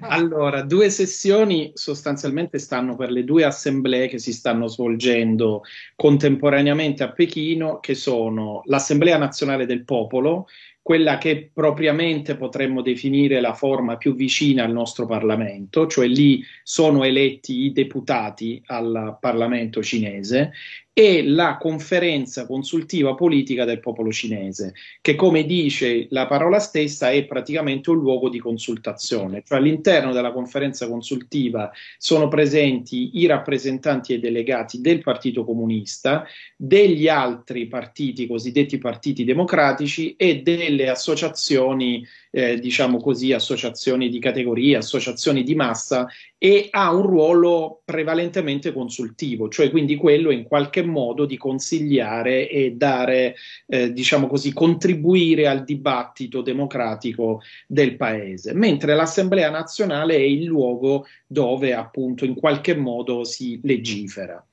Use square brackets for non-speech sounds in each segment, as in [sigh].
Ah. Allora, due sessioni sostanzialmente stanno per le due assemblee che si stanno svolgendo contemporaneamente a Pechino, che sono l'Assemblea Nazionale del Popolo, quella che propriamente potremmo definire la forma più vicina al nostro Parlamento, cioè lì sono eletti i deputati al Parlamento cinese e la conferenza consultiva politica del popolo cinese, che come dice la parola stessa è praticamente un luogo di consultazione, cioè all'interno della conferenza consultiva sono presenti i rappresentanti e delegati del Partito Comunista, degli altri partiti, cosiddetti partiti democratici e del nelle associazioni, eh, diciamo così, associazioni di categoria, associazioni di massa e ha un ruolo prevalentemente consultivo, cioè quindi quello in qualche modo di consigliare e dare, eh, diciamo così, contribuire al dibattito democratico del paese, mentre l'Assemblea nazionale è il luogo dove appunto in qualche modo si legifera.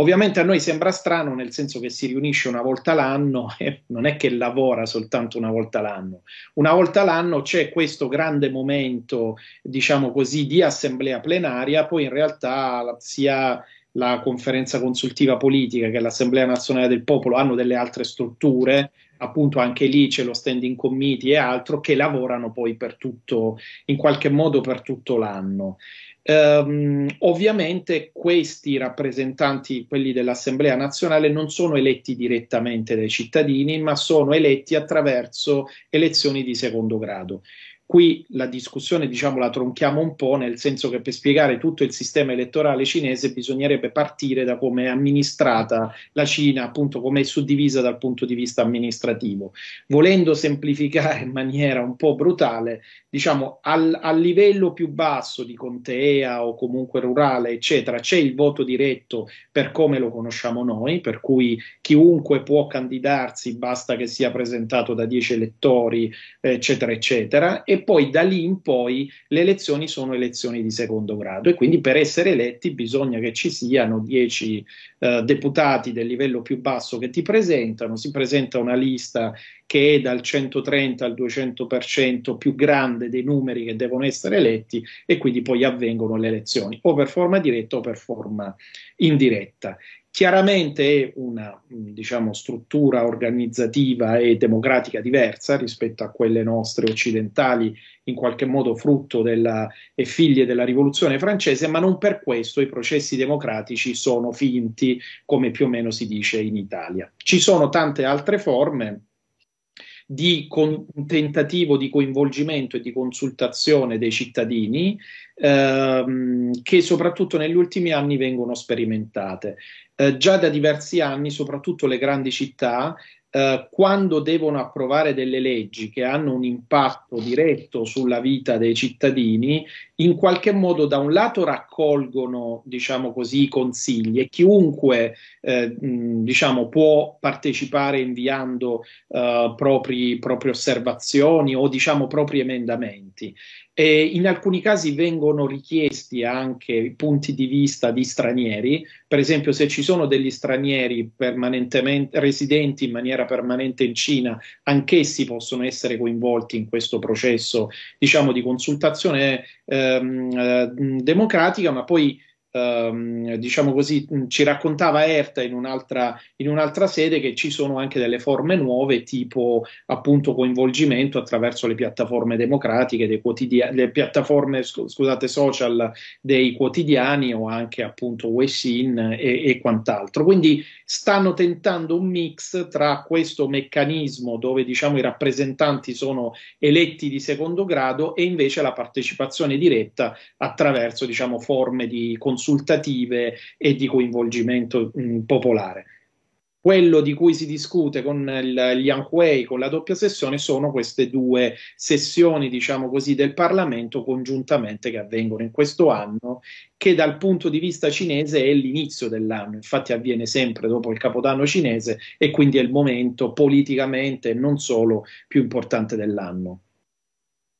Ovviamente a noi sembra strano nel senso che si riunisce una volta l'anno [laughs] e non è che lavora soltanto una volta l'anno. Una volta l'anno c'è questo grande momento, diciamo così, di assemblea plenaria, poi in realtà sia la conferenza consultiva politica che l'Assemblea Nazionale del Popolo hanno delle altre strutture appunto anche lì c'è lo standing committee e altro che lavorano poi per tutto, in qualche modo per tutto l'anno. Um, ovviamente questi rappresentanti, quelli dell'Assemblea nazionale, non sono eletti direttamente dai cittadini, ma sono eletti attraverso elezioni di secondo grado. Qui la discussione diciamo, la tronchiamo un po', nel senso che per spiegare tutto il sistema elettorale cinese bisognerebbe partire da come è amministrata la Cina, appunto come è suddivisa dal punto di vista amministrativo. Volendo semplificare in maniera un po' brutale, diciamo al, al livello più basso di contea o comunque rurale, eccetera, c'è il voto diretto per come lo conosciamo noi, per cui chiunque può candidarsi, basta che sia presentato da 10 elettori, eccetera, eccetera. E poi da lì in poi le elezioni sono elezioni di secondo grado e quindi per essere eletti bisogna che ci siano 10 eh, deputati del livello più basso che ti presentano, si presenta una lista che è dal 130 al 200% più grande dei numeri che devono essere eletti e quindi poi avvengono le elezioni o per forma diretta o per forma indiretta. Chiaramente è una mm, diciamo, struttura organizzativa e democratica diversa rispetto a quelle nostre occidentali, in qualche modo frutto della, e figlie della rivoluzione francese, ma non per questo i processi democratici sono finti, come più o meno si dice in Italia. Ci sono tante altre forme di con, un tentativo di coinvolgimento e di consultazione dei cittadini ehm, che soprattutto negli ultimi anni vengono sperimentate. Eh, già da diversi anni, soprattutto le grandi città, eh, quando devono approvare delle leggi che hanno un impatto diretto sulla vita dei cittadini, in qualche modo da un lato raccolgono, diciamo così, i consigli e chiunque eh, diciamo, può partecipare inviando eh, propri, proprie osservazioni o diciamo propri emendamenti e in alcuni casi vengono richiesti anche punti di vista di stranieri, per esempio se ci sono degli stranieri permanentemente, residenti in maniera permanente in Cina, anch'essi possono essere coinvolti in questo processo diciamo, di consultazione ehm, eh, democratica, ma poi ehm, diciamo così, ci raccontava Erta in un'altra, in un'altra, sede che ci sono anche delle forme nuove, tipo appunto coinvolgimento attraverso le piattaforme democratiche, dei quotidiani, le piattaforme scusate, social dei quotidiani o anche appunto Wessin e, e quant'altro. Quindi stanno tentando un mix tra questo meccanismo dove diciamo i rappresentanti sono eletti di secondo grado e invece la partecipazione diretta attraverso diciamo forme di consulenza consultative e di coinvolgimento mh, mm, popolare. Quello di cui si discute con il, gli Anhuei, con la doppia sessione, sono queste due sessioni, diciamo così, del Parlamento congiuntamente che avvengono in questo anno, che dal punto di vista cinese è l'inizio dell'anno, infatti avviene sempre dopo il Capodanno cinese e quindi è il momento politicamente non solo più importante dell'anno.